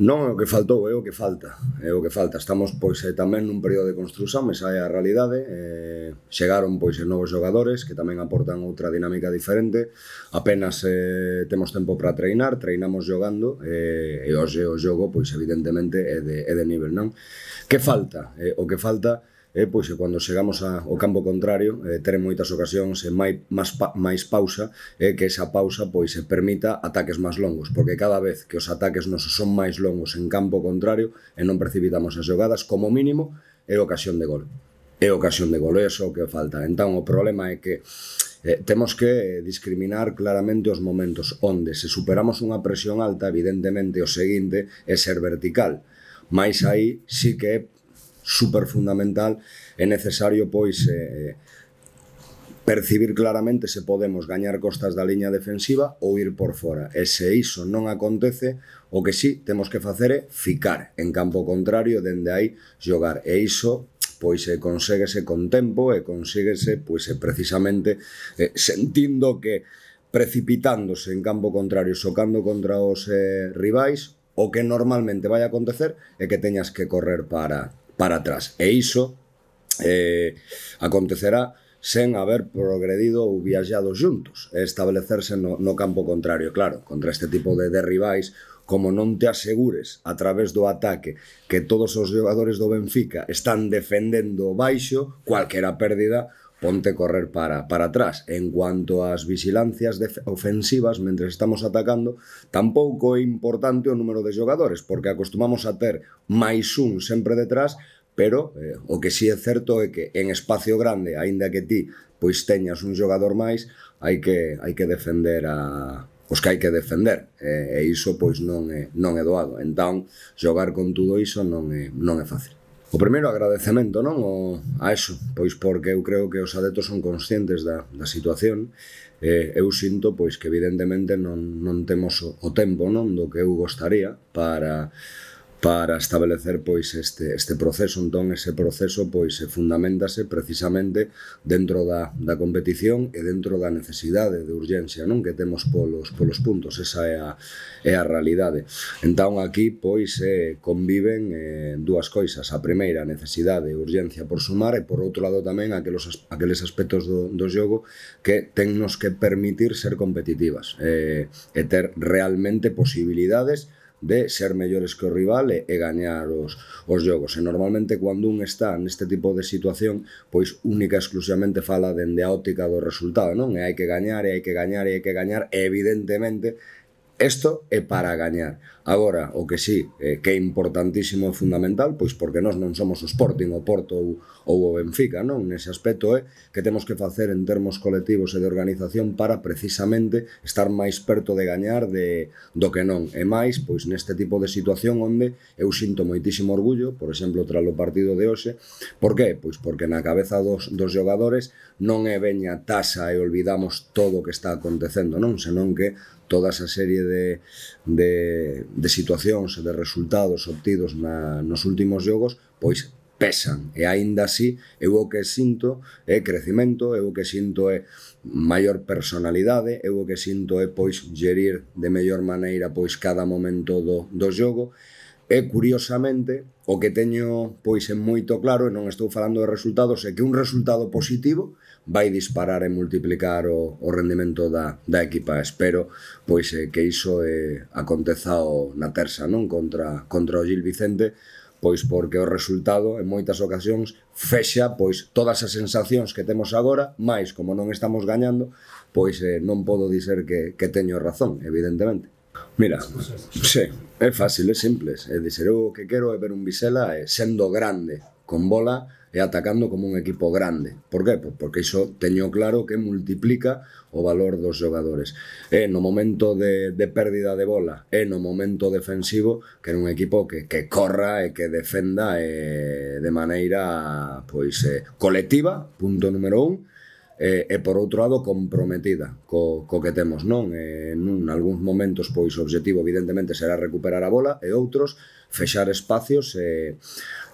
Non é o que faltou, é o que falta. É o que falta. Estamos pois eh, tamén nun período de construción, esa é a realidade. Eh, chegaron pois eh, novos xogadores que tamén aportan outra dinámica diferente. Apenas eh, temos tempo para treinar, treinamos xogando eh, e hoxe o xogo pois evidentemente é de, é de nivel, non? Que falta? Eh, o que falta eh, pois que cando chegamos a, ao campo contrario eh, ter moitas ocasións e eh, mai, máis, pa, máis pausa e eh, que esa pausa pois se permita ataques máis longos porque cada vez que os ataques nos son máis longos en campo contrario e non precipitamos as xogadas como mínimo é ocasión de gol é ocasión de gol é o que falta entón o problema é que Eh, temos que eh, discriminar claramente os momentos onde se superamos unha presión alta, evidentemente o seguinte é ser vertical. Mais aí sí que é super fundamental, é necesario pois eh, eh, percibir claramente se podemos gañar costas da liña defensiva ou ir por fora. E se iso non acontece, o que sí temos que facer é ficar en campo contrario, dende aí xogar. E iso pois se eh, conséguese con tempo e conséguese pois eh, precisamente eh, sentindo que precipitándose en campo contrario, xocando contra os eh, rivais, o que normalmente vai acontecer é que teñas que correr para para atrás. E iso eh, acontecerá sen haber progredido ou viaxado xuntos, e establecerse no, no campo contrario. Claro, contra este tipo de, derribais, como non te asegures a través do ataque que todos os jogadores do Benfica están defendendo baixo, cualquera pérdida ponte correr para, para atrás. En cuanto ás vigilancias ofensivas, mentre estamos atacando, tampouco é importante o número de xogadores, porque acostumamos a ter máis un sempre detrás, pero eh, o que si sí é certo é que en espacio grande, aínda que ti pois teñas un xogador máis, hai que hai que defender a os que hai que defender e, e iso pois non é non é doado. Entón, xogar con todo iso non é non é fácil. O primeiro agradecemento, non, o, a eso, pois porque eu creo que os adeptos son conscientes da, da situación, eh, eu sinto pois que evidentemente non, non temos o, o tempo non do que eu gostaría para para establecer pois este este proceso, entón ese proceso pois se eh, fundamentase precisamente dentro da da competición e dentro da necesidade de urgencia, non que temos polos polos puntos, esa é a é a realidade. Entón aquí pois eh, conviven eh, dúas coisas, a primeira, a necesidade e urgencia por sumar e por outro lado tamén aqueles aqueles aspectos do do xogo que tennos que permitir ser competitivas eh, e ter realmente posibilidades de ser mellores que o rival e, e gañar os, os jogos. E normalmente cando un está neste tipo de situación, pois única exclusivamente fala dende a óptica do resultado, non? E hai que gañar, e hai que gañar, e hai que gañar, e evidentemente Isto é para gañar. Agora, o que sí, eh, que é importantísimo e fundamental, pois porque nós non somos o Sporting, o Porto ou, ou o Benfica, non? Nese aspecto é que temos que facer en termos colectivos e de organización para precisamente estar máis perto de gañar de, do que non. E máis, pois neste tipo de situación onde eu sinto moitísimo orgullo, por exemplo, tras o partido de hoxe. Por que? Pois porque na cabeza dos, dos jogadores non é veña tasa e olvidamos todo o que está acontecendo, non? Senón que toda esa serie de de, de, de situacións e de resultados obtidos na, nos últimos xogos, pois pesan e aínda así eu o que sinto é crecimento, eu o que sinto é maior personalidade, eu o que sinto é pois gerir de mellor maneira pois cada momento do, do xogo E, curiosamente, o que teño pois en moito claro, e non estou falando de resultados, é que un resultado positivo vai disparar e multiplicar o, o rendimento da, da equipa. Espero pois eh, que iso eh, acontezao na terza, non contra, contra o Gil Vicente, pois porque o resultado en moitas ocasións fexa pois todas as sensacións que temos agora, máis como non estamos gañando, pois eh, non podo dizer que, que teño razón, evidentemente. Mira, sí, é fácil, é simples. É dizer, o oh, que quero é ver un Vizela é eh, sendo grande, con bola, e atacando como un equipo grande. Por que? Pois porque iso teño claro que multiplica o valor dos jogadores. É no momento de, de pérdida de bola, é no momento defensivo que un equipo que, que corra e que defenda e, eh, de maneira pois é, eh, colectiva, punto número un, e, e por outro lado comprometida co, co que temos, non? E, nun, algúns momentos pois o obxectivo evidentemente será recuperar a bola e outros fechar espacios e,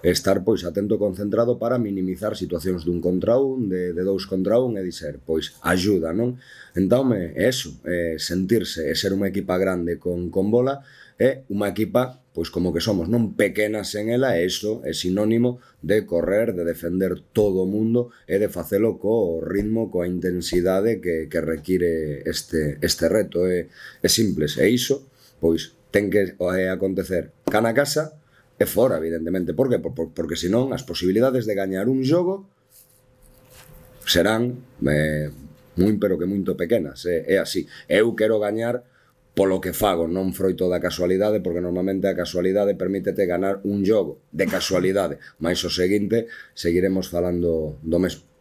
estar pois atento e concentrado para minimizar situacións dun contra un, de, de dous contra un e dizer, pois ayuda, non? Entón, é eso, é sentirse e ser unha equipa grande con, con bola é unha equipa pois como que somos non pequenas en ela e iso é sinónimo de correr, de defender todo o mundo e de facelo co ritmo, coa intensidade que, que require este, este reto é, é simples e iso pois ten que é, eh, acontecer cana casa e fora evidentemente por que? Por, por, porque senón as posibilidades de gañar un xogo serán eh, moi pero que moito pequenas é, eh, é así eu quero gañar polo que fago, non froito da casualidade, porque normalmente a casualidade permítete ganar un jogo de casualidade, máis o seguinte seguiremos falando do mesmo.